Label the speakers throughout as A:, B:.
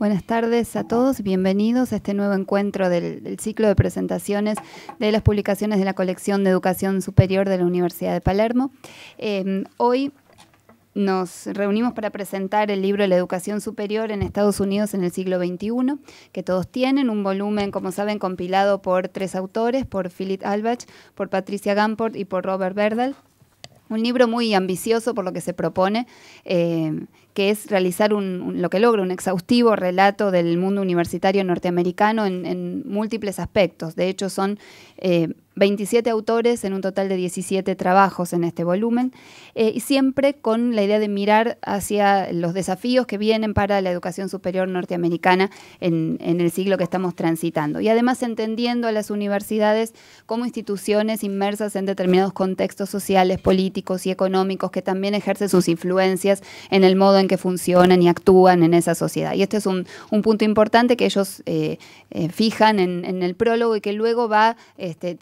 A: Buenas tardes a todos, bienvenidos a este nuevo encuentro del, ciclo de presentaciones de las publicaciones de la colección de Educación Superior de la Universidad de Palermo. Em, hoy nos reunimos para presentar el libro La educación superior en Estados Unidos en el siglo XXI, que todos tienen, un volumen, como saben, compilado por tres autores, por Philip Albach, por Patricia Gamport y por Robert Verdal. Un libro muy ambicioso por lo que se propone. Em, que es realizar un, lo que logra, un exhaustivo relato del mundo universitario norteamericano en, múltiples aspectos. De hecho, son eh, 27 autores en un total de 17 trabajos en este volumen, eh, y siempre con la idea de mirar hacia los desafíos que vienen para la educación superior norteamericana en, el siglo que estamos transitando. Y además entendiendo a las universidades como instituciones inmersas en determinados contextos sociales, políticos y económicos que también ejercen sus influencias en el modo en que funcionan y actúan en esa sociedad. Y este es un, punto importante que ellos eh, eh, fijan en, el prólogo y que luego va este,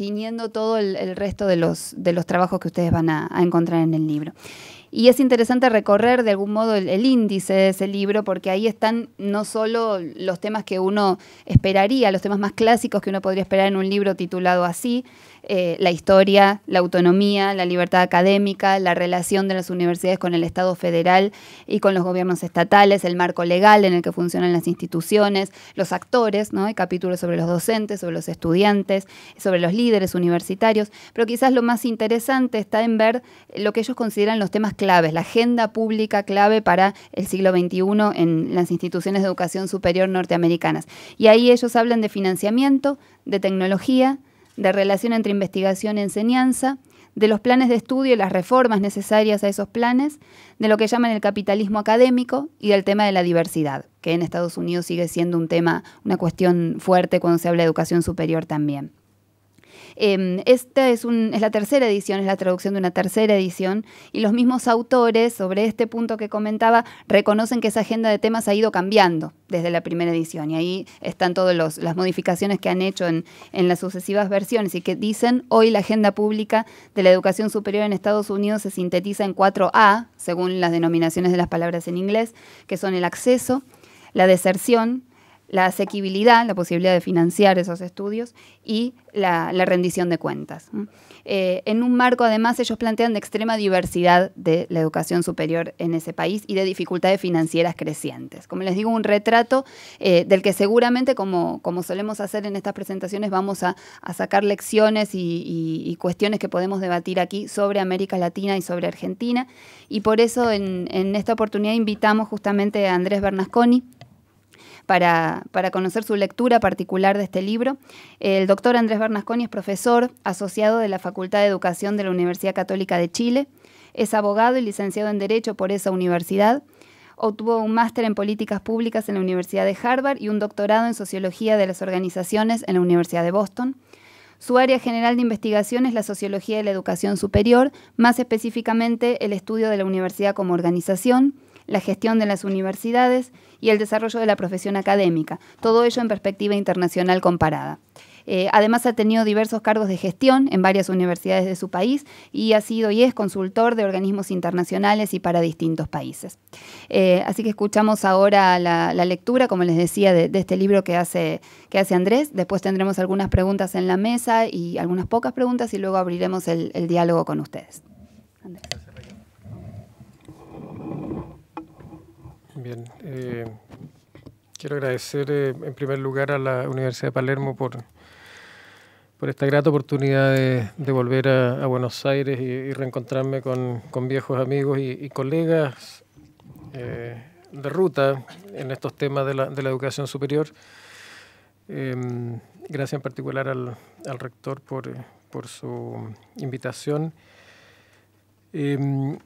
A: todo el, resto de los, trabajos que ustedes van a, encontrar en el libro. Y es interesante recorrer de algún modo el, el, índice de ese libro porque ahí están no solo los temas que uno esperaría, los temas más clásicos que uno podría esperar en un libro titulado así, eh, la historia, la autonomía, la libertad académica, la relación de las universidades con el Estado federal y con los gobiernos estatales, el marco legal en el que funcionan las instituciones, los actores, ¿no? Hay capítulos sobre los docentes, sobre los estudiantes, sobre los líderes universitarios, pero quizás lo más interesante está en ver lo que ellos consideran los temas claves, la agenda pública clave para el siglo XXI en las instituciones de educación superior norteamericanas. Y ahí ellos hablan de financiamiento, de tecnología, de relación entre investigación y enseñanza, de los planes de estudio y las reformas necesarias a esos planes, de lo que llaman el capitalismo académico y del tema de la diversidad, que en Estados Unidos sigue siendo un tema, una cuestión fuerte cuando se habla de educación superior también. Em, esta es, un, la tercera edición, es la traducción de una tercera edición, y los mismos autores, sobre este punto que comentaba, reconocen que esa agenda de temas ha ido cambiando desde la primera edición, y ahí están todas las modificaciones que han hecho en, las sucesivas versiones, y que dicen, hoy la agenda pública de la educación superior en Estados Unidos se sintetiza en 4A, según las denominaciones de las palabras en inglés, que son el acceso, la deserción, la asequibilidad, la posibilidad de financiar esos estudios y la, rendición de cuentas. Eh, en un marco, además, ellos plantean de extrema diversidad de la educación superior en ese país y de dificultades financieras crecientes. Como les digo, un retrato eh, del que seguramente, como, solemos hacer en estas presentaciones, vamos a, sacar lecciones y, cuestiones que podemos debatir aquí sobre América Latina y sobre Argentina. Y por eso en esta oportunidad invitamos justamente a Andrés Bernasconi, para, conocer su lectura particular de este libro. El doctor Andrés Bernasconi es profesor asociado de la Facultad de Educación de la Universidad Católica de Chile. Es abogado y licenciado en Derecho por esa universidad. Obtuvo un máster en políticas públicas en la Universidad de Harvard y un doctorado en sociología de las organizaciones en la Universidad de Boston. Su área general de investigación es la sociología de la educación superior, más específicamente el estudio de la universidad como organización la gestión de las universidades y el desarrollo de la profesión académica, todo ello en perspectiva internacional comparada. Eh, además ha tenido diversos cargos de gestión en varias universidades de su país y ha sido y es consultor de organismos internacionales y para distintos países. Eh, así que escuchamos ahora la, lectura, como les decía, de, este libro que hace, que hace Andrés. Después tendremos algunas preguntas en la mesa y algunas pocas preguntas y luego abriremos el, diálogo con ustedes.
B: Bien, eh, quiero agradecer eh, en primer lugar a la Universidad de Palermo por, esta grata oportunidad de, volver a, Buenos Aires y, reencontrarme con, viejos amigos y, colegas eh, de ruta en estos temas de la, educación superior. Em, gracias en particular al, rector por, su invitación. Em,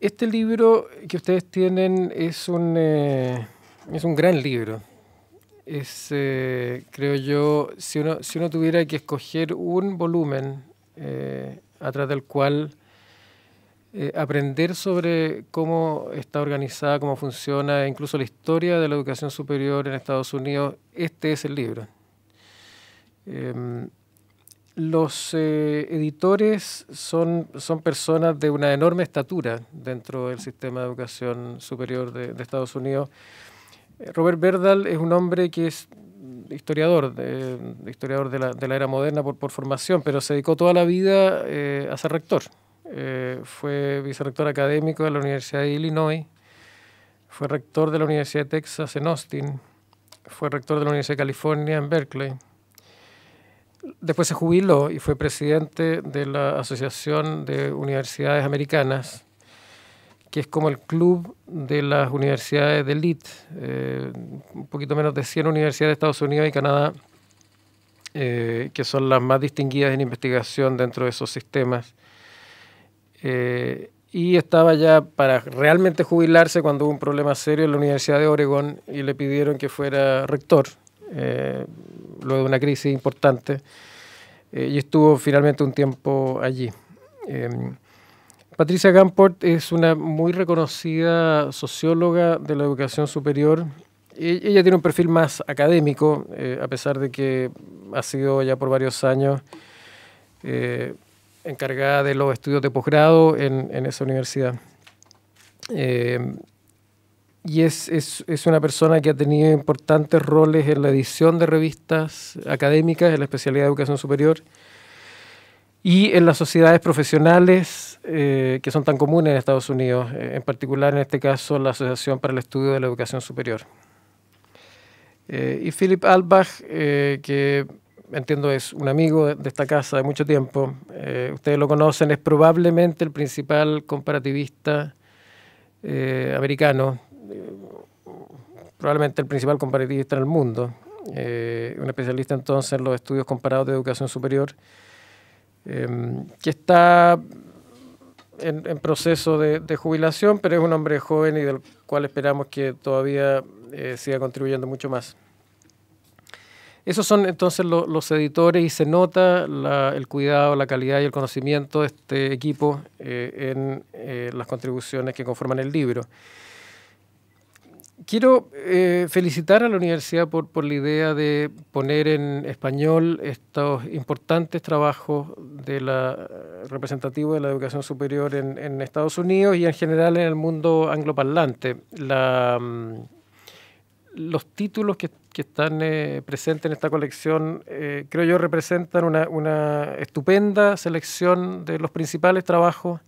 B: este libro que ustedes tienen es un, eh, es un gran libro. Es, eh, creo yo, si uno, si uno tuviera que escoger un volumen eh, atrás del cual aprender sobre cómo está organizada, cómo funciona, incluso la historia de la educación superior en Estados Unidos, este es el libro. Em, los eh, editores son, son personas de una enorme estatura dentro del sistema de educación superior de, Estados Unidos. Eh, Robert Verdal es un hombre que es historiador, de, historiador de la, de la era moderna por, por, formación, pero se dedicó toda la vida eh, a ser rector. fue vicerrector académico de la Universidad de Illinois, fue rector de la Universidad de Texas en Austin, fue rector de la Universidad de California en Berkeley después se jubiló y fue presidente de la Asociación de Universidades Americanas, que es como el club de las universidades de elite, eh, un poquito menos de 100 universidades de Estados Unidos y Canadá, eh, que son las más distinguidas en investigación dentro de esos sistemas. Eh, y estaba ya para realmente jubilarse cuando hubo un problema serio en la Universidad de Oregón y le pidieron que fuera rector. Eh, luego de una crisis importante, eh, y estuvo finalmente un tiempo allí. Em, Patricia Gamport es una muy reconocida socióloga de la educación superior. E-, ella tiene un perfil más académico, eh, a pesar de que ha sido ya por varios años eh, encargada de los estudios de posgrado en, en esa universidad. Em, y es, es, es, una persona que ha tenido importantes roles en la edición de revistas académicas, en la especialidad de educación superior, y en las sociedades profesionales eh, que son tan comunes en Estados Unidos, eh, en particular en este caso la Asociación para el Estudio de la Educación Superior. Eh, y Philip Albach, que entiendo es un amigo de, de esta casa de mucho tiempo, ustedes lo conocen, es probablemente el principal comparativista americano probablemente el principal comparativista en el mundo, eh, un especialista entonces en los estudios comparados de educación superior, em, que está en, proceso de, jubilación, pero es un hombre joven y del cual esperamos que todavía eh, siga contribuyendo mucho más. Esos son entonces los editores y se nota el cuidado, la calidad y el conocimiento de este equipo eh, en las contribuciones que conforman el libro. Quiero eh, felicitar a la universidad por, la idea de poner en español estos importantes trabajos de la eh, de la educación superior en, Estados Unidos y en general en el mundo angloparlante. Mm, los títulos que, están eh, presentes en esta colección, creo yo, representan una, una estupenda selección de los principales trabajos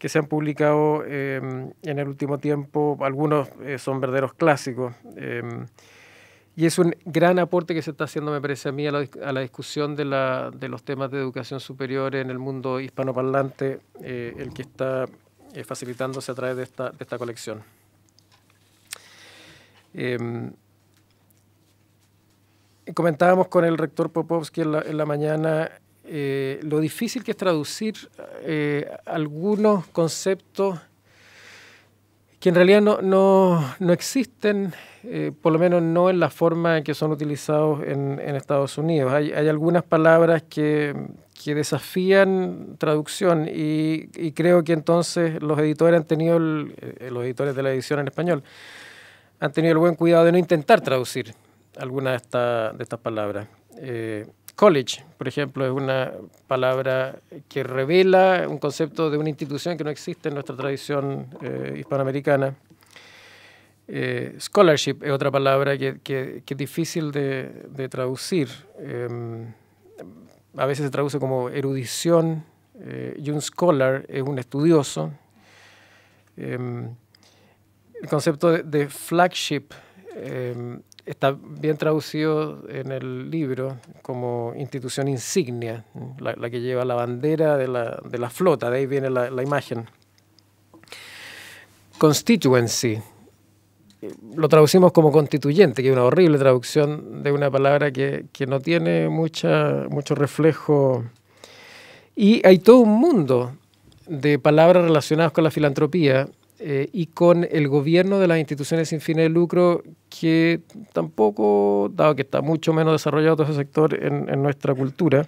B: que se han publicado em, en el último tiempo, algunos eh, son verdaderos clásicos. Em, y es un gran aporte que se está haciendo, me parece a mí, a la, discusión de, los temas de educación superior en el mundo hispanoparlante, eh, el que está eh, facilitándose a través de esta, colección. Em, comentábamos con el rector Popovsky en la, en la mañana eh, lo difícil que es traducir eh, algunos conceptos que en realidad no, existen, eh, por lo menos no en la forma en que son utilizados en, Estados Unidos. Hay, algunas palabras que, desafían traducción y, creo que entonces los editores han tenido, los editores de la edición en español, han tenido el buen cuidado de no intentar traducir algunas de, estas palabras college, por ejemplo, es una palabra que revela un concepto de una institución que no existe en nuestra tradición eh, hispanoamericana. Eh, scholarship es otra palabra que, es difícil de, traducir. Eh, a veces se traduce como erudición y un scholar es un estudioso. el concepto de, de flagship está bien traducido en el libro como institución insignia, la, que lleva la bandera de la, de la, flota, de ahí viene la, imagen. Constituency, lo traducimos como constituyente, que es una horrible traducción de una palabra que, no tiene mucho reflejo. Y hay todo un mundo de palabras relacionadas con la filantropía eh, y con el gobierno de las instituciones sin fines de lucro, que tampoco, dado que está mucho menos desarrollado todo ese sector en, nuestra cultura,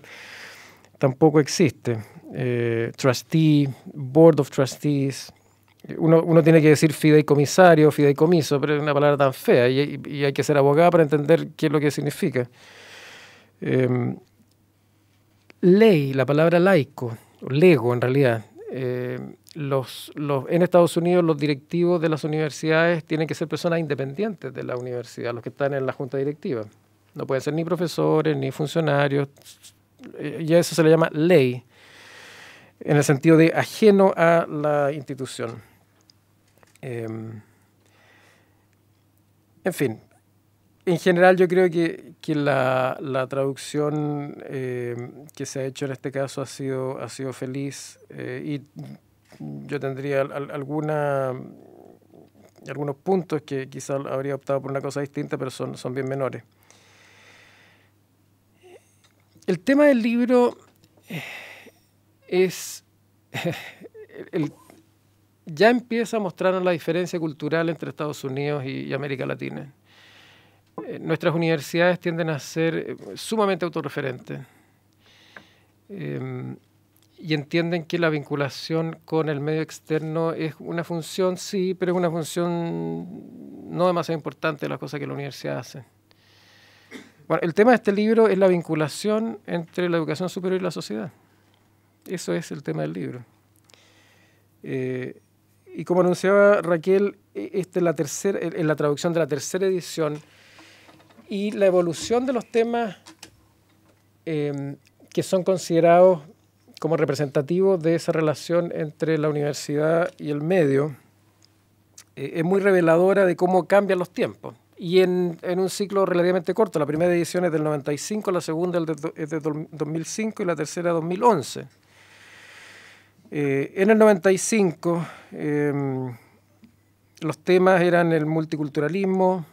B: tampoco existe. Eh, trustee, Board of Trustees, eh, uno, uno, tiene que decir fideicomisario, fideicomiso, pero es una palabra tan fea y, hay que ser abogado para entender qué es lo que significa. Em, ley, la palabra laico, lego en realidad los, los, en Estados Unidos los directivos de las universidades tienen que ser personas independientes de la universidad, los que están en la junta directiva. No pueden ser ni profesores, ni funcionarios. Eh, y eso se le llama ley, en el sentido de ajeno a la institución. Em, en fin, en general yo creo que, la, traducción eh, que se ha hecho en este caso ha sido, ha sido feliz eh, y yo tendría algunos puntos que quizás habría optado por una cosa distinta, pero son, son bien menores. El tema del libro eh, es... ya empieza a mostrarnos la diferencia cultural entre Estados Unidos y, América Latina. Eh, nuestras universidades tienden a ser eh, sumamente autorreferentes y entienden que la vinculación con el medio externo es una función, sí, pero es una función no demasiado importante de las cosas que la universidad hace. Bueno, el tema de este libro es la vinculación entre la educación superior y la sociedad. Eso es el tema del libro. Eh, y como anunciaba Raquel, e-, esta es la tercera, en la traducción de la tercera edición, y la evolución de los temas em, que son considerados como representativo de esa relación entre la universidad y el medio, eh, es muy reveladora de cómo cambian los tiempos. Y en, un ciclo relativamente corto, la primera edición es del 95, la segunda es de 2005 y la tercera 2011. Eh, en el 95 em, los temas eran el multiculturalismo,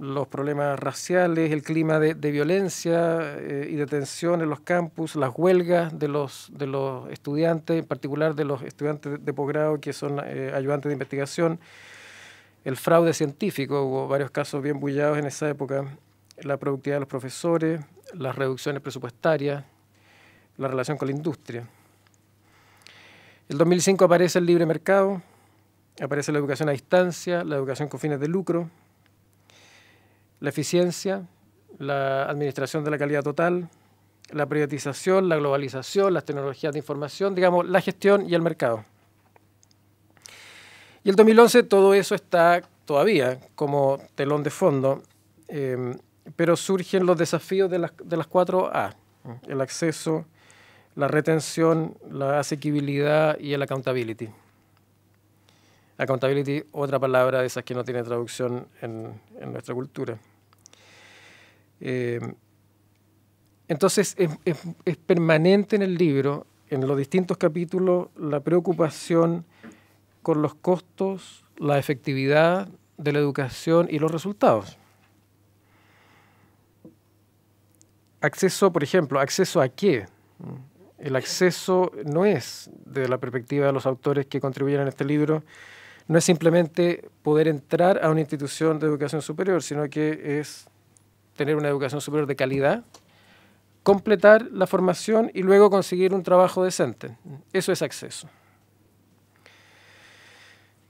B: los problemas raciales, el clima de, violencia eh, y de tensión en los campus, las huelgas de los, estudiantes, en particular de los estudiantes de, posgrado que son eh, ayudantes de investigación, el fraude científico, hubo varios casos bien bullados en esa época, la productividad de los profesores, las reducciones presupuestarias, la relación con la industria. El 2005 aparece el libre mercado, aparece la educación a distancia, la educación con fines de lucro, la eficiencia, la administración de la calidad total, la privatización, la globalización, las tecnologías de información, digamos, la gestión y el mercado. Y el 2011 todo eso está todavía como telón de fondo, em, pero surgen los desafíos de las, cuatro a el acceso, la retención, la asequibilidad y el accountability. Accountability, otra palabra de esas que no tiene traducción en nuestra cultura. Eh, entonces es, permanente en el libro, en los distintos capítulos, la preocupación con los costos, la efectividad de la educación y los resultados. Acceso, por ejemplo, acceso a qué. El acceso no es, desde la perspectiva de los autores que contribuyeron a este libro, no es simplemente poder entrar a una institución de educación superior, sino que es tener una educación superior de calidad, completar la formación y luego conseguir un trabajo decente. Eso es acceso.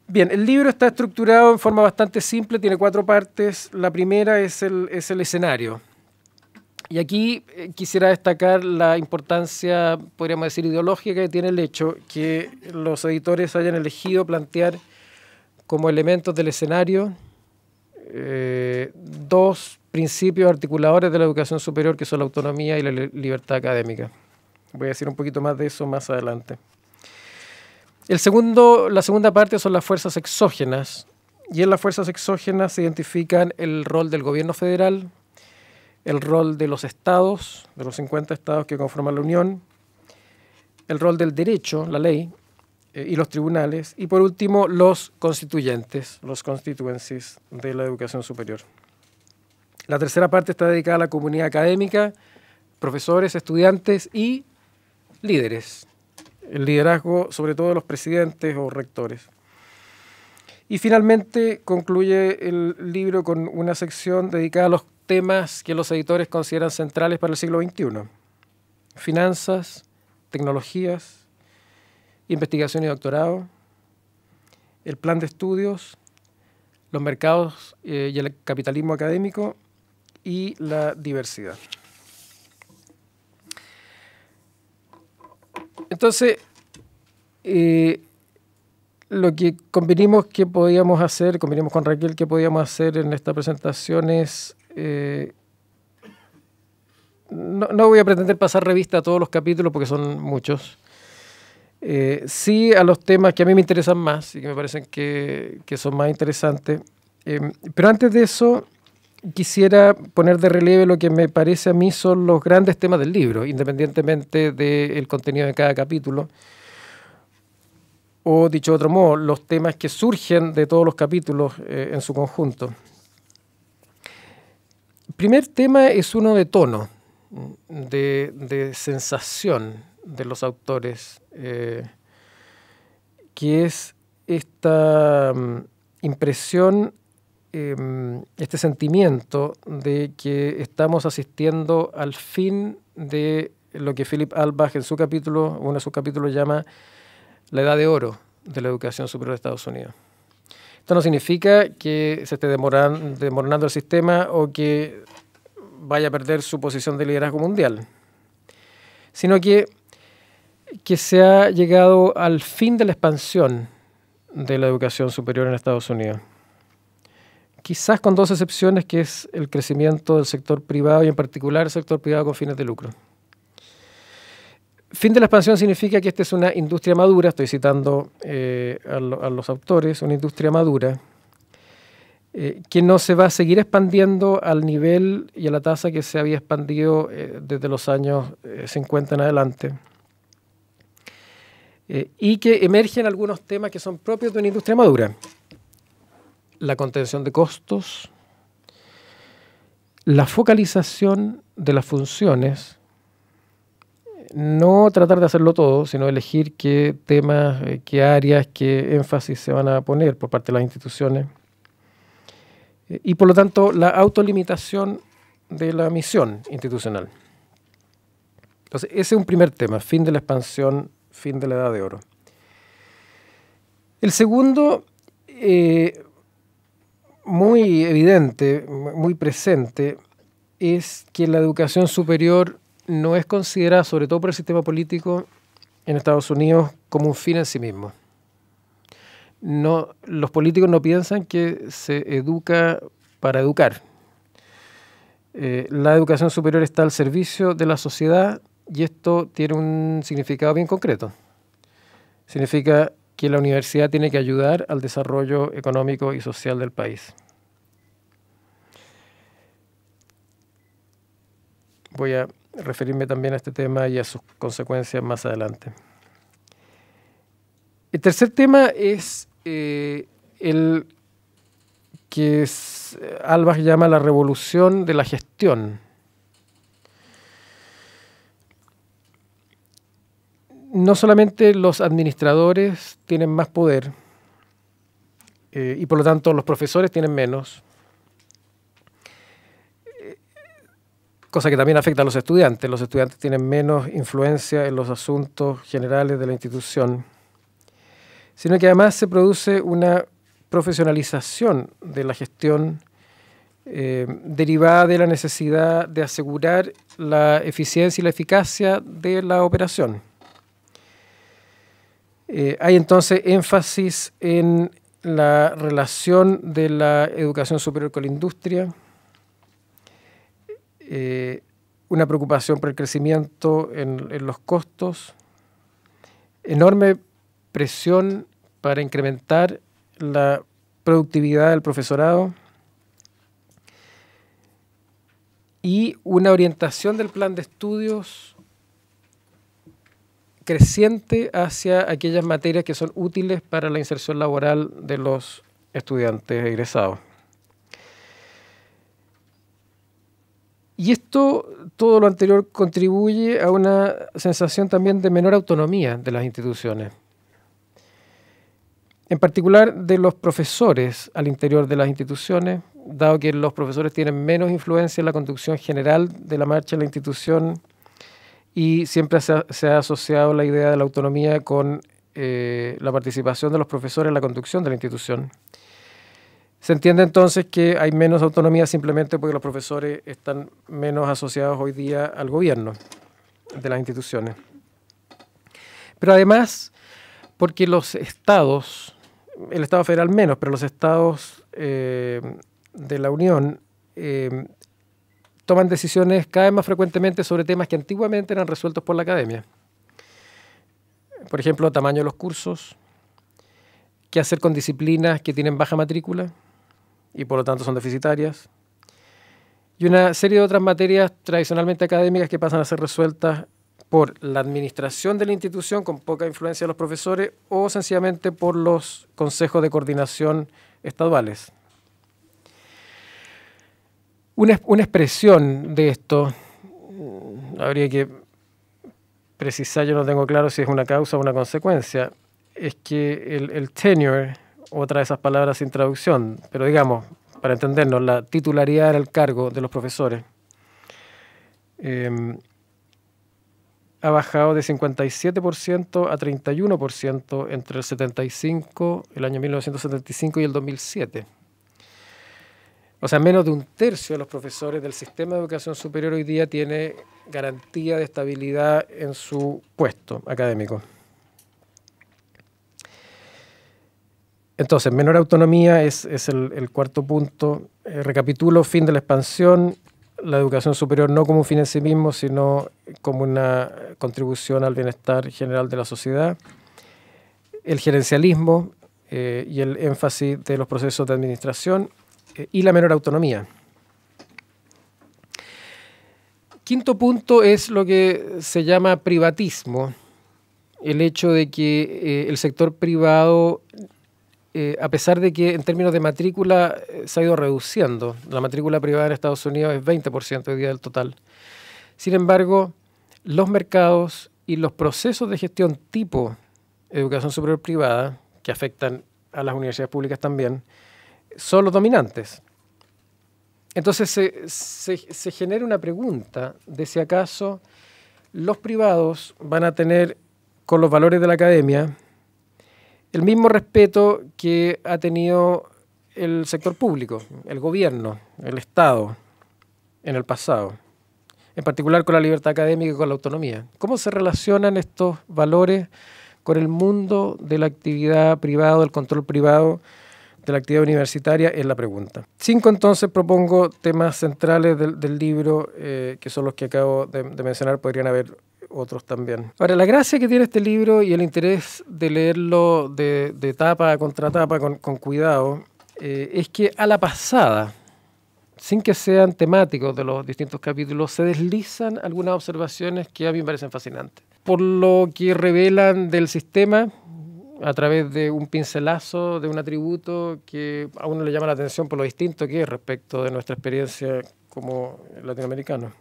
B: Bien, el libro está estructurado en forma bastante simple, tiene cuatro partes. La primera es el, es el escenario. Y aquí eh, quisiera destacar la importancia, podríamos decir, ideológica que tiene el hecho que los editores hayan elegido plantear como elementos del escenario eh, dos principios articuladores de la educación superior, que son la autonomía y la libertad académica. Voy a decir un poquito más de eso más adelante. El segundo, la segunda parte son las fuerzas exógenas, y en las fuerzas exógenas se identifican el rol del gobierno federal, el rol de los estados, de los 50 estados que conforman la Unión, el rol del derecho, la ley, eh, y los tribunales, y por último los constituyentes, los constituencies de la educación superior. La tercera parte está dedicada a la comunidad académica, profesores, estudiantes y líderes. El liderazgo sobre todo de los presidentes o rectores. Y finalmente concluye el libro con una sección dedicada a los temas que los editores consideran centrales para el siglo XXI. Finanzas, tecnologías, investigación y doctorado, el plan de estudios, los mercados eh, y el capitalismo académico y la diversidad. Entonces, eh, lo que convenimos que podíamos hacer, convenimos con Raquel que podíamos hacer en esta presentación es... Eh, no voy a pretender pasar revista a todos los capítulos porque son muchos. Eh, sí a los temas que a mí me interesan más y que me parecen que, son más interesantes. Em, pero antes de eso, quisiera poner de relieve lo que me parece a mí son los grandes temas del libro, independientemente del contenido de cada capítulo. O, dicho de otro modo, los temas que surgen de todos los capítulos eh, en su conjunto. El primer tema es uno de tono, de sensación, de los autores, eh, que es esta mm, impresión, em, este sentimiento de que estamos asistiendo al fin de lo que Philip Albach en su capítulo, uno de sus capítulos llama la edad de oro de la educación superior de Estados Unidos. Esto no significa que se esté demorando el sistema o que vaya a perder su posición de liderazgo mundial, sino que que se ha llegado al fin de la expansión de la educación superior en Estados Unidos. Quizás con dos excepciones, que es el crecimiento del sector privado y en particular el sector privado con fines de lucro. Fin de la expansión significa que esta es una industria madura, estoy citando eh, a, los autores, una industria madura, eh, que no se va a seguir expandiendo al nivel y a la tasa que se había expandido eh, desde los años 50 en adelante eh, y que emergen algunos temas que son propios de una industria madura. La contención de costos, la focalización de las funciones, no tratar de hacerlo todo, sino elegir qué temas, eh, qué áreas, qué énfasis se van a poner por parte de las instituciones. Eh, y por lo tanto, la autolimitación de la misión institucional. Entonces, ese es un primer tema, fin de la expansión fin de la Edad de Oro. El segundo, eh, muy evidente, muy presente, es que la educación superior no es considerada, sobre todo por el sistema político en Estados Unidos, como un fin en sí mismo. No, los políticos no piensan que se educa para educar. Eh, la educación superior está al servicio de la sociedad y esto tiene un significado bien concreto. Significa que la universidad tiene que ayudar al desarrollo económico y social del país. Voy a referirme también a este tema y a sus consecuencias más adelante. El tercer tema es eh, el que eh, Albas llama la revolución de la gestión no solamente los administradores tienen más poder eh, y por lo tanto los profesores tienen menos, eh, cosa que también afecta a los estudiantes. Los estudiantes tienen menos influencia en los asuntos generales de la institución, sino que además se produce una profesionalización de la gestión eh, derivada de la necesidad de asegurar la eficiencia y la eficacia de la operación. Eh, hay entonces énfasis en la relación de la educación superior con la industria, eh, una preocupación por el crecimiento en, los costos, enorme presión para incrementar la productividad del profesorado y una orientación del plan de estudios creciente hacia aquellas materias que son útiles para la inserción laboral de los estudiantes egresados. Y esto, todo lo anterior, contribuye a una sensación también de menor autonomía de las instituciones, en particular de los profesores al interior de las instituciones, dado que los profesores tienen menos influencia en la conducción general de la marcha de la institución y siempre se ha, asociado la idea de la autonomía con eh, la participación de los profesores en la conducción de la institución. Se entiende entonces que hay menos autonomía simplemente porque los profesores están menos asociados hoy día al gobierno de las instituciones. Pero además, porque los estados, el Estado federal menos, pero los estados eh, de la Unión eh, toman decisiones cada vez más frecuentemente sobre temas que antiguamente eran resueltos por la academia. Por ejemplo, tamaño de los cursos, qué hacer con disciplinas que tienen baja matrícula y por lo tanto son deficitarias, y una serie de otras materias tradicionalmente académicas que pasan a ser resueltas por la administración de la institución con poca influencia de los profesores o sencillamente por los consejos de coordinación estaduales. Una, expresión de esto, mm, habría que precisar, yo no tengo claro si es una causa o una consecuencia, es que el, tenure, otra de esas palabras sin traducción, pero digamos, para entendernos, la titularidad era el cargo de los profesores, em, ha bajado de 57% a 31% entre el 75, el año 1975 y el 2007. O sea, menos de un tercio de los profesores del sistema de educación superior hoy día tiene garantía de estabilidad en su puesto académico. Entonces, menor autonomía es, el, cuarto punto. Eh, recapitulo, fin de la expansión, la educación superior no como un fin en sí mismo, sino como una contribución al bienestar general de la sociedad. El gerencialismo eh, y el énfasis de los procesos de administración y la menor autonomía. Quinto punto es lo que se llama privatismo, el hecho de que eh, el sector privado, eh, a pesar de que en términos de matrícula eh, se ha ido reduciendo, la matrícula privada en Estados Unidos es 20% hoy día del total, sin embargo, los mercados y los procesos de gestión tipo educación superior privada, que afectan a las universidades públicas también, son los dominantes. Entonces se, genera una pregunta de si acaso los privados van a tener con los valores de la academia el mismo respeto que ha tenido el sector público, el gobierno, el Estado en el pasado, en particular con la libertad académica y con la autonomía. ¿Cómo se relacionan estos valores con el mundo de la actividad privada, del control privado? de la actividad universitaria es la pregunta. Cinco entonces propongo temas centrales del, libro, eh, que son los que acabo de, mencionar, podrían haber otros también. Ahora, la gracia que tiene este libro y el interés de leerlo de, de tapa a tapa con, con cuidado eh, es que a la pasada, sin que sean temáticos de los distintos capítulos, se deslizan algunas observaciones que a mí me parecen fascinantes. Por lo que revelan del sistema a través de un pincelazo, de un atributo que a uno le llama la atención por lo distinto que es respecto de nuestra experiencia como latinoamericano.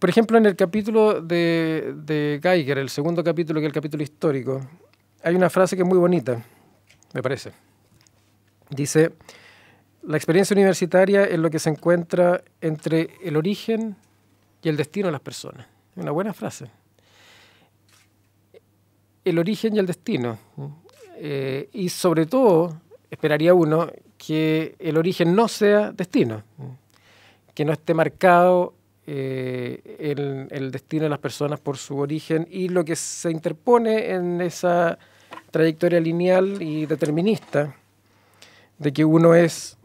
B: Por ejemplo, en el capítulo de, de Geiger, el segundo capítulo, que es el capítulo histórico, hay una frase que es muy bonita, me parece. Dice, la experiencia universitaria es lo que se encuentra entre el origen y el destino de las personas. Una buena frase. El origen y el destino. Eh, y sobre todo, esperaría uno, que el origen no sea destino, que no esté marcado eh, el, destino de las personas por su origen y lo que se interpone en esa trayectoria lineal y determinista de que uno es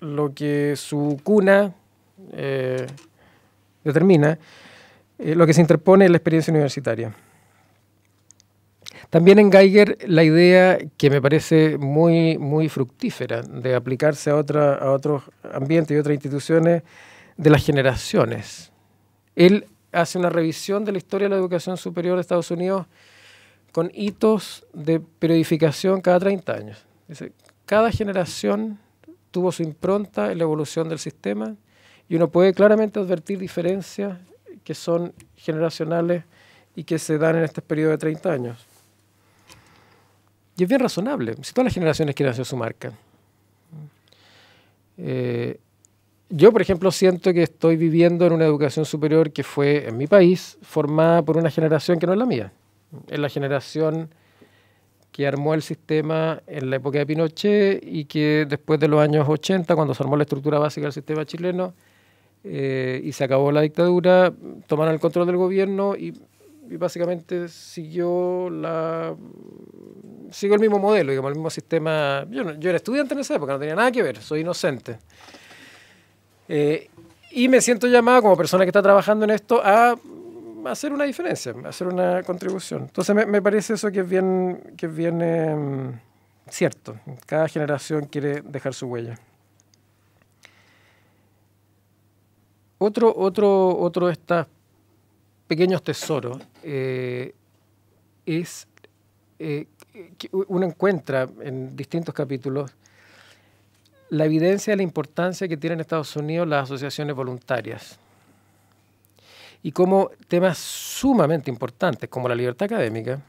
B: lo que su cuna eh, determina, lo que se interpone en la experiencia universitaria. También en Geiger la idea que me parece muy, muy fructífera de aplicarse a, otra, a otros ambientes y otras instituciones de las generaciones. Él hace una revisión de la historia de la educación superior de Estados Unidos con hitos de periodificación cada 30 años. cada generación tuvo su impronta en la evolución del sistema y uno puede claramente advertir diferencias que son generacionales y que se dan en este periodo de 30 años. Y es bien razonable, si todas las generaciones quieren hacer su marca. Eh, yo, por ejemplo, siento que estoy viviendo en una educación superior que fue, en mi país, formada por una generación que no es la mía. Es la generación que armó el sistema en la época de Pinochet y que después de los años 80, cuando se armó la estructura básica del sistema chileno eh, y se acabó la dictadura, tomaron el control del gobierno y y básicamente siguió la el mismo modelo, el mismo sistema. Yo, era estudiante en esa época, no tenía nada que ver, soy inocente. Eh, y me siento llamado como persona que está trabajando en esto a hacer una diferencia, a hacer una contribución. Entonces me, parece eso que es bien, que em, cierto. Cada generación quiere dejar su huella. Otro, otro, otro de pequeños tesoros eh, es eh, que uno encuentra en distintos capítulos la evidencia de la importancia que tienen en Estados Unidos las asociaciones voluntarias y cómo temas sumamente importantes como la libertad académica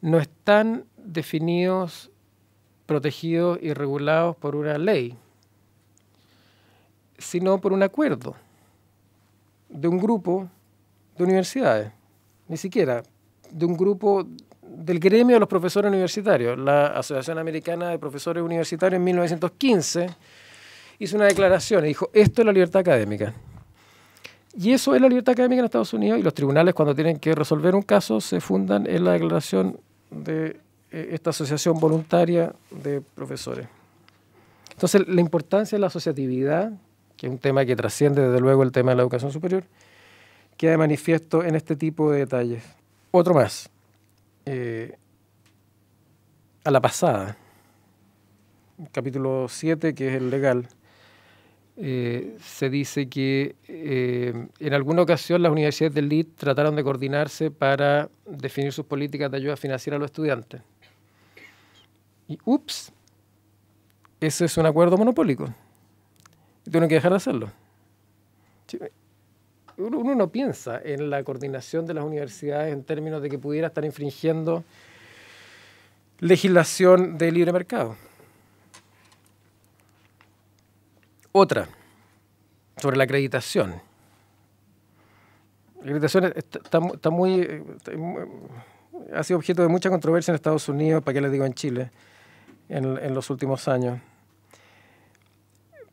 B: no están definidos, protegidos y regulados por una ley, sino por un acuerdo de un grupo de universidades, ni siquiera de un grupo del gremio de los profesores universitarios. La Asociación Americana de Profesores Universitarios en 1915 hizo una declaración y dijo, esto es la libertad académica. Y eso es la libertad académica en Estados Unidos y los tribunales cuando tienen que resolver un caso se fundan en la declaración de eh, esta asociación voluntaria de profesores. Entonces, la importancia de la asociatividad, que es un tema que trasciende desde luego el tema de la educación superior, queda de manifiesto en este tipo de detalles. Otro más. Eh, a la pasada, capítulo 7, que es el legal, eh, se dice que eh, en alguna ocasión las universidades del LID trataron de coordinarse para definir sus políticas de ayuda financiera a los estudiantes. Y ups, ese es un acuerdo monopólico. tienen que dejar de hacerlo uno, no piensa en la coordinación de las universidades en términos de que pudiera estar infringiendo legislación de libre mercado. Otra, sobre la acreditación. La acreditación está, muy, ha sido objeto de mucha controversia en Estados Unidos, para qué les digo en Chile, en los últimos años.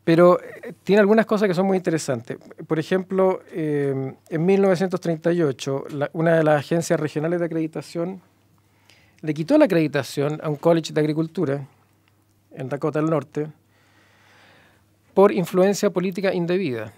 B: Pero eh, tiene algunas cosas que son muy interesantes. Por ejemplo, em, en 1938, una de las agencias regionales de acreditación le quitó la acreditación a un college de agricultura en Dakota del Norte por influencia política indebida.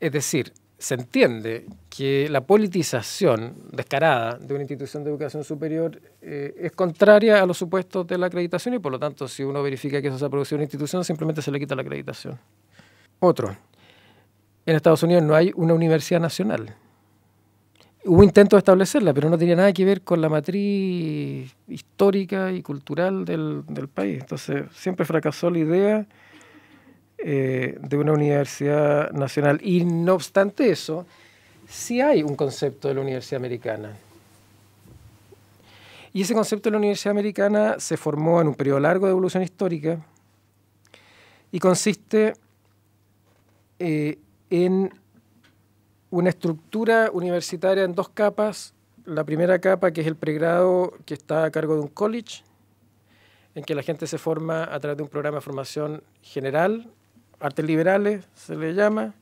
B: Es decir, se entiende que la politización descarada de una institución de educación superior eh, es contraria a los supuestos de la acreditación y por lo tanto si uno verifica que eso se ha producido en una institución simplemente se le quita la acreditación. Otro, en Estados Unidos no hay una universidad nacional. Hubo intentos de establecerla, pero no tenía nada que ver con la matriz histórica y cultural del, del país. Entonces siempre fracasó la idea eh, de una universidad nacional. Y no obstante eso, si hay un concepto de la universidad americana. Y ese concepto de la universidad americana se formó en un periodo largo de evolución histórica y consiste eh, en una estructura universitaria en dos capas. La primera capa, que es el pregrado, que está a cargo de un college, en que la gente se forma a través de un programa de formación general artes liberales se le llama.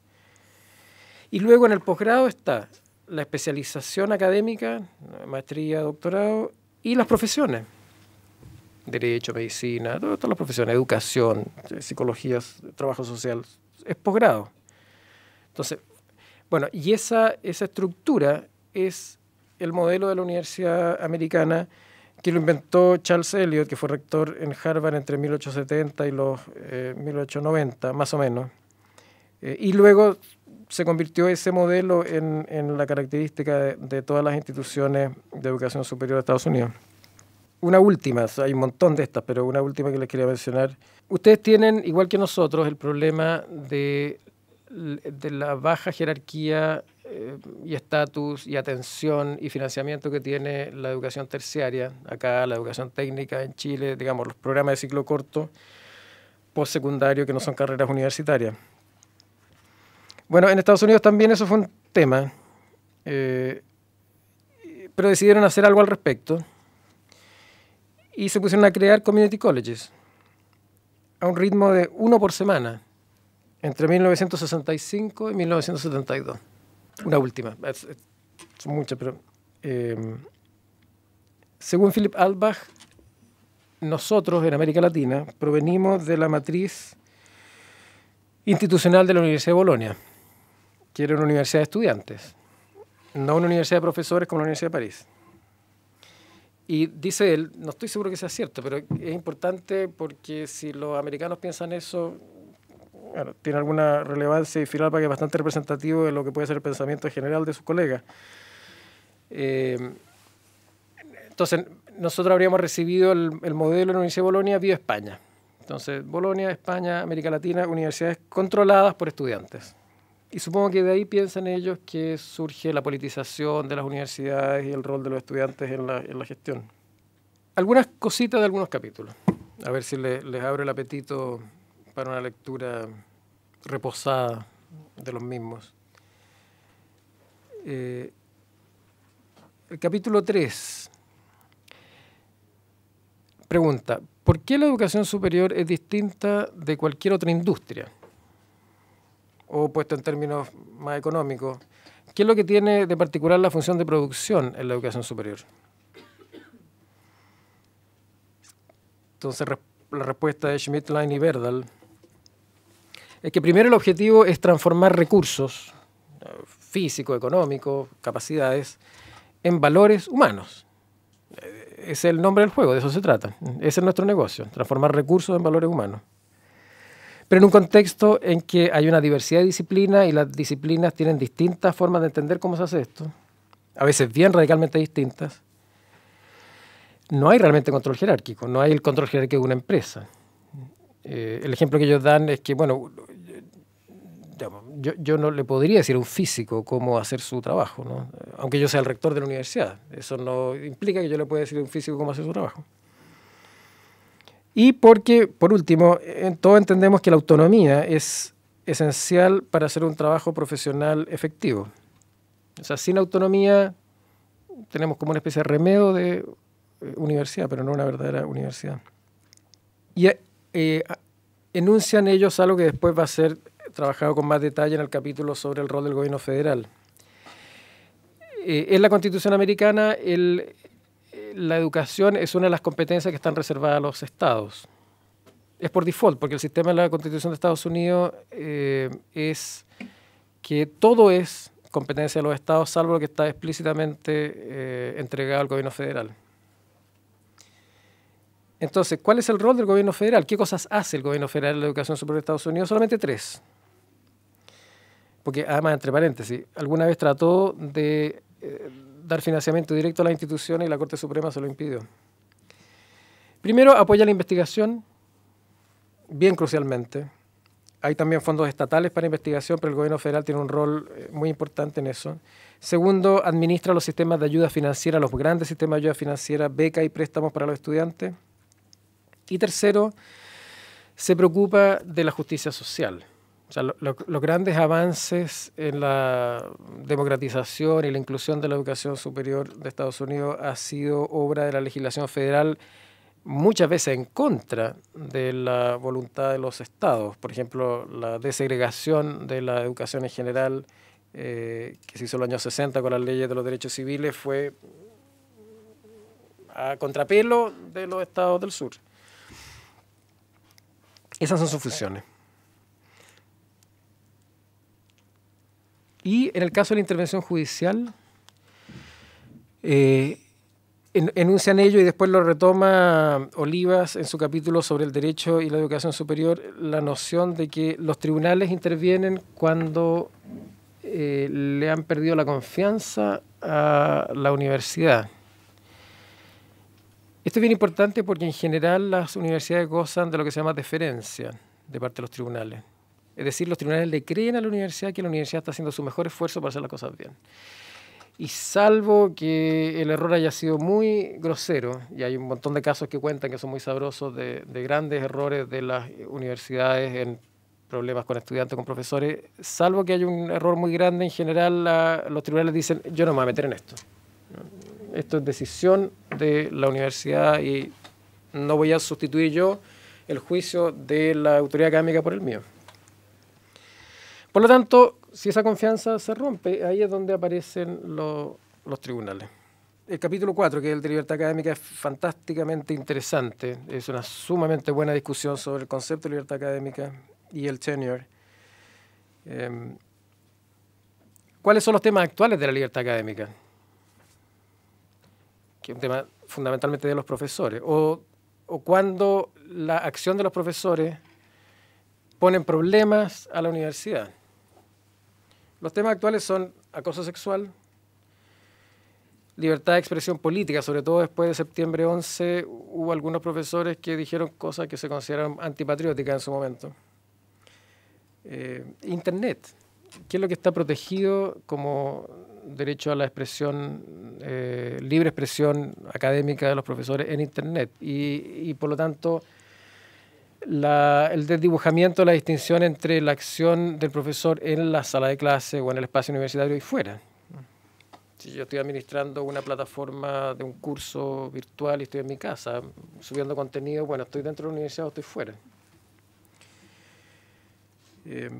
B: Y luego en el posgrado está la especialización académica, maestría, doctorado y las profesiones. Derecho, medicina, todas, las profesiones, educación, psicología, trabajo social, es posgrado. Entonces, bueno, y esa, esa estructura es el modelo de la Universidad Americana que lo inventó Charles Eliot, que fue rector en Harvard entre 1870 y los 1890, eh, más o menos. Eh, y luego se convirtió ese modelo en, la característica de, todas las instituciones de educación superior de Estados Unidos. Una última, hay un montón de estas, pero una última que les quería mencionar. Ustedes tienen, igual que nosotros, el problema de, de la baja jerarquía y estatus y atención y financiamiento que tiene la educación terciaria, acá la educación técnica en Chile, digamos, los programas de ciclo corto, postsecundario, que no son carreras universitarias. Bueno, en Estados Unidos también eso fue un tema, eh, pero decidieron hacer algo al respecto y se pusieron a crear community colleges a un ritmo de uno por semana entre 1965 y 1972. Una última, son muchas, pero... Em, según Philip Albach, nosotros en América Latina provenimos de la matriz institucional de la Universidad de Bolonia, que era una universidad de estudiantes, no una universidad de profesores como la Universidad de París. Y dice él, no estoy seguro que sea cierto, pero es importante porque si los americanos piensan eso, tiene alguna relevancia y para que es bastante representativo de lo que puede ser el pensamiento general de sus colegas. Eh, entonces, nosotros habríamos recibido el, modelo de la Universidad de Bolonia vía España. Entonces, Bolonia, España, América Latina, universidades controladas por estudiantes. Y supongo que de ahí piensan ellos que surge la politización de las universidades y el rol de los estudiantes en la, gestión. Algunas cositas de algunos capítulos, a ver si les abro el apetito para una lectura reposada de los mismos. Eh, el capítulo 3 pregunta, ¿por qué la educación superior es distinta de cualquier otra industria? O puesto en términos más económicos, ¿qué es lo que tiene de particular la función de producción en la educación superior? Entonces la respuesta de Schmidt-Line y Verdal es que primero el objetivo es transformar recursos físico, económico, capacidades, en valores humanos. Eh, es el nombre del juego, de eso se trata. Ese es nuestro negocio, transformar recursos en valores humanos. Pero en un contexto en que hay una diversidad de disciplinas y las disciplinas tienen distintas formas de entender cómo se hace esto, a veces bien radicalmente distintas, no hay realmente control jerárquico, no hay el control jerárquico de una empresa. Eh, el ejemplo que ellos dan es que, bueno, yo, yo, no le podría decir a un físico cómo hacer su trabajo, ¿no? aunque yo sea el rector de la universidad. Eso no implica que yo le pueda decir a un físico cómo hacer su trabajo. Y porque, por último, todos entendemos que la autonomía es esencial para hacer un trabajo profesional efectivo. O sea, sin autonomía tenemos como una especie de remedio de eh, universidad, pero no una verdadera universidad. Y eh, enuncian ellos algo que después va a ser trabajado con más detalle en el capítulo sobre el rol del gobierno federal. Eh, en la Constitución americana, la educación es una de las competencias que están reservadas a los estados. Es por default, porque el sistema de la Constitución de Estados Unidos eh, es que todo es competencia de los estados, salvo lo que está explícitamente entregado al gobierno federal. Entonces, ¿cuál es el rol del gobierno federal? ¿Qué cosas hace el gobierno federal en la educación superior de Estados Unidos? Solamente tres. Porque además, entre paréntesis, alguna vez trató de eh, dar financiamiento directo a las instituciones y la Corte Suprema se lo impidió. Primero, apoya la investigación, bien crucialmente. Hay también fondos estatales para investigación, pero el gobierno federal tiene un rol eh, muy importante en eso. Segundo, administra los sistemas de ayuda financiera, los grandes sistemas de ayuda financiera, becas y préstamos para los estudiantes. Y tercero, se preocupa de la justicia social. los grandes avances en la democratización y la inclusión de la educación superior de Estados Unidos ha sido obra de la legislación federal muchas veces en contra de la voluntad de los estados. Por ejemplo, la desegregación de la educación en general eh, que se hizo en los años 60 con las leyes de los derechos civiles fue a contrapelo de los estados del sur. Esas son sus funciones. Y en el caso de la intervención judicial, eh, enuncian ello y después lo retoma Olivas en su capítulo sobre el derecho y la educación superior, la noción de que los tribunales intervienen cuando eh, le han perdido la confianza a la universidad. Esto es bien importante porque en general las universidades gozan de lo que se llama deferencia de parte de los tribunales. Es decir, los tribunales le creen a la universidad que la universidad está haciendo su mejor esfuerzo para hacer las cosas bien. Y salvo que el error haya sido muy grosero, y hay un montón de casos que cuentan que son muy sabrosos de, grandes errores de las universidades en problemas con estudiantes, con profesores, salvo que haya un error muy grande, en general los tribunales dicen, yo no me voy a meter en esto esto es decisión de la universidad y no voy a sustituir yo el juicio de la autoridad académica por el mío. Por lo tanto, si esa confianza se rompe, ahí es donde aparecen los tribunales. El capítulo 4, que es el de libertad académica, es fantásticamente interesante. Es una sumamente buena discusión sobre el concepto de libertad académica y el tenure. Em, ¿Cuáles son los temas actuales de la libertad académica? que es un tema fundamentalmente de los profesores, o, cuando la acción de los profesores ponen problemas a la universidad. Los temas actuales son acoso sexual, libertad de expresión política, sobre todo después de septiembre 11 hubo algunos profesores que dijeron cosas que se consideraron antipatrióticas en su momento. Eh, Internet, ¿qué es lo que está protegido como derecho a la expresión, eh, libre expresión académica de los profesores en Internet. Y, por lo tanto, el desdibujamiento, la distinción entre la acción del profesor en la sala de clase o en el espacio universitario y fuera. Si yo estoy administrando una plataforma de un curso virtual y estoy en mi casa subiendo contenido, bueno, estoy dentro de la universidad o estoy fuera. Eh,